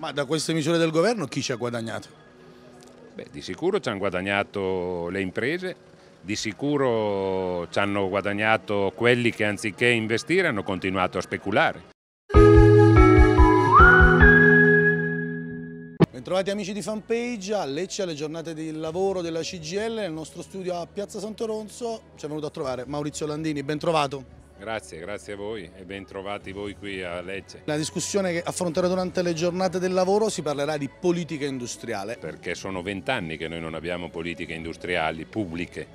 Ma da queste misure del governo chi ci ha guadagnato? Beh, di sicuro ci hanno guadagnato le imprese, di sicuro ci hanno guadagnato quelli che anziché investire hanno continuato a speculare. Bentrovati amici di fanpage a Lecce alle giornate di lavoro della CGL nel nostro studio a Piazza Santoronzo ci è venuto a trovare Maurizio Landini, ben trovato. Grazie, grazie a voi e ben trovati voi qui a Lecce. La discussione che affronterò durante le giornate del lavoro si parlerà di politica industriale. Perché sono vent'anni che noi non abbiamo politiche industriali pubbliche.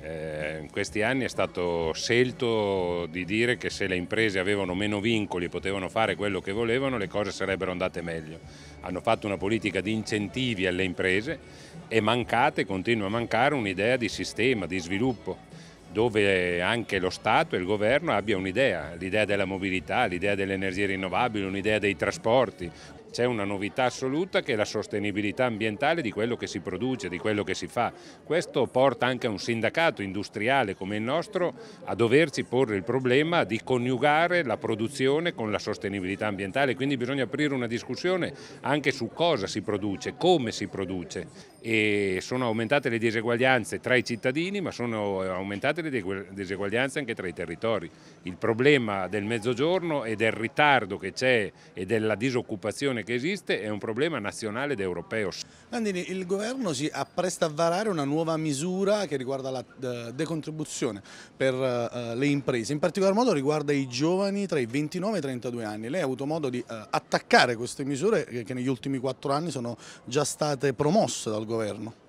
Eh, in questi anni è stato scelto di dire che se le imprese avevano meno vincoli e potevano fare quello che volevano le cose sarebbero andate meglio. Hanno fatto una politica di incentivi alle imprese e mancate, continua a mancare un'idea di sistema, di sviluppo dove anche lo Stato e il governo abbiano un'idea, l'idea della mobilità, l'idea delle energie rinnovabili, un'idea dei trasporti, c'è una novità assoluta che è la sostenibilità ambientale di quello che si produce, di quello che si fa. Questo porta anche un sindacato industriale come il nostro a doverci porre il problema di coniugare la produzione con la sostenibilità ambientale, quindi bisogna aprire una discussione anche su cosa si produce, come si produce e sono aumentate le diseguaglianze tra i cittadini ma sono aumentate le diseguaglianze anche tra i territori. Il problema del mezzogiorno e del ritardo che c'è e della disoccupazione che esiste è un problema nazionale ed europeo. Andini, il governo si appresta a varare una nuova misura che riguarda la eh, decontribuzione per eh, le imprese, in particolar modo riguarda i giovani tra i 29 e i 32 anni. Lei ha avuto modo di eh, attaccare queste misure che negli ultimi quattro anni sono già state promosse dal governo.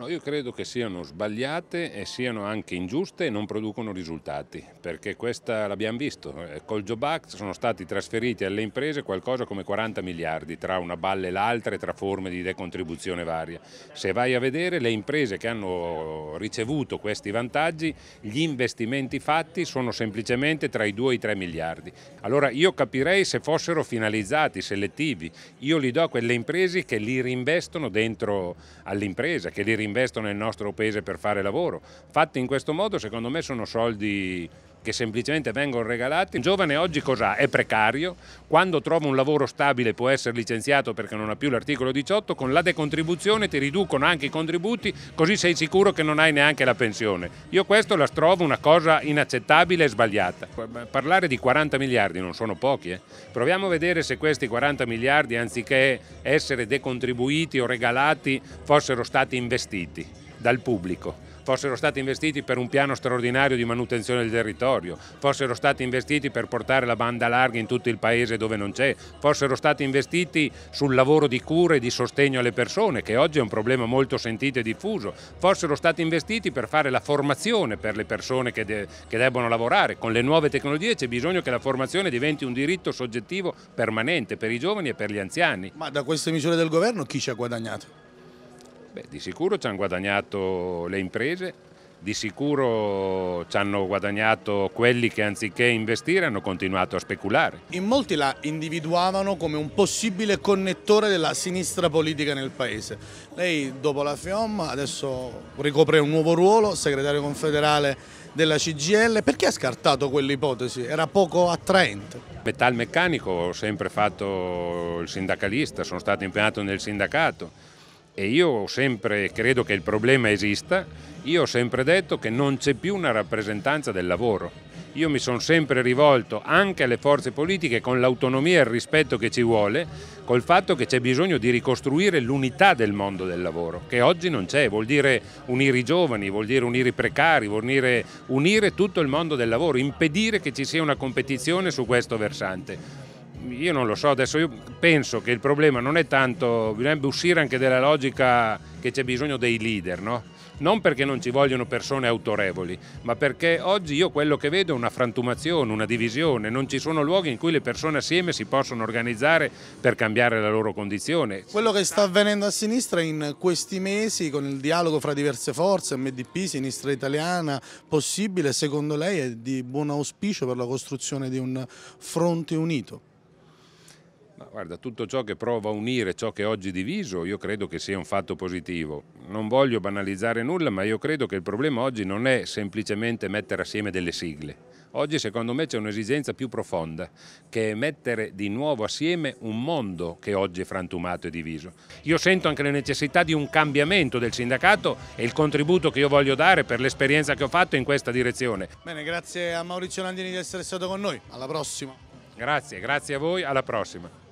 No, io credo che siano sbagliate e siano anche ingiuste e non producono risultati, perché questa l'abbiamo visto, eh, col Job Act sono stati trasferiti alle imprese qualcosa come 40 miliardi tra una balla e l'altra e tra forme di decontribuzione varia. Se vai a vedere le imprese che hanno ricevuto questi vantaggi, gli investimenti fatti sono semplicemente tra i 2 e i 3 miliardi. Allora io capirei se fossero finalizzati, selettivi, io li do a quelle imprese che li reinvestono dentro all'impresa, che li rinvestono investono nel nostro paese per fare lavoro. Fatti in questo modo secondo me sono soldi che semplicemente vengono regalati. Un giovane oggi cos'ha? È precario, quando trova un lavoro stabile può essere licenziato perché non ha più l'articolo 18, con la decontribuzione ti riducono anche i contributi così sei sicuro che non hai neanche la pensione. Io questo la trovo una cosa inaccettabile e sbagliata. Parlare di 40 miliardi non sono pochi, eh? proviamo a vedere se questi 40 miliardi anziché essere decontribuiti o regalati fossero stati investiti dal pubblico fossero stati investiti per un piano straordinario di manutenzione del territorio, fossero stati investiti per portare la banda larga in tutto il paese dove non c'è, fossero stati investiti sul lavoro di cura e di sostegno alle persone, che oggi è un problema molto sentito e diffuso, fossero stati investiti per fare la formazione per le persone che, de che debbono lavorare. Con le nuove tecnologie c'è bisogno che la formazione diventi un diritto soggettivo permanente per i giovani e per gli anziani. Ma da queste misure del governo chi ci ha guadagnato? Beh, di sicuro ci hanno guadagnato le imprese, di sicuro ci hanno guadagnato quelli che anziché investire hanno continuato a speculare. In molti la individuavano come un possibile connettore della sinistra politica nel paese. Lei dopo la FIOM adesso ricopre un nuovo ruolo, segretario confederale della CGL, perché ha scartato quell'ipotesi? Era poco attraente. meccanico, ho sempre fatto il sindacalista, sono stato impegnato nel sindacato e io sempre credo che il problema esista, io ho sempre detto che non c'è più una rappresentanza del lavoro. Io mi sono sempre rivolto anche alle forze politiche con l'autonomia e il rispetto che ci vuole, col fatto che c'è bisogno di ricostruire l'unità del mondo del lavoro, che oggi non c'è, vuol dire unire i giovani, vuol dire unire i precari, vuol dire unire tutto il mondo del lavoro, impedire che ci sia una competizione su questo versante io non lo so, adesso io penso che il problema non è tanto, bisognerebbe uscire anche dalla logica che c'è bisogno dei leader, no? Non perché non ci vogliono persone autorevoli, ma perché oggi io quello che vedo è una frantumazione, una divisione, non ci sono luoghi in cui le persone assieme si possono organizzare per cambiare la loro condizione. Quello che sta avvenendo a sinistra in questi mesi con il dialogo fra diverse forze, MDP, sinistra italiana, possibile secondo lei è di buon auspicio per la costruzione di un fronte unito? Ma guarda, tutto ciò che prova a unire ciò che è oggi diviso io credo che sia un fatto positivo. Non voglio banalizzare nulla, ma io credo che il problema oggi non è semplicemente mettere assieme delle sigle. Oggi secondo me c'è un'esigenza più profonda, che è mettere di nuovo assieme un mondo che oggi è frantumato e diviso. Io sento anche la necessità di un cambiamento del sindacato e il contributo che io voglio dare per l'esperienza che ho fatto in questa direzione. Bene, grazie a Maurizio Landini di essere stato con noi. Alla prossima. Grazie, grazie a voi, alla prossima.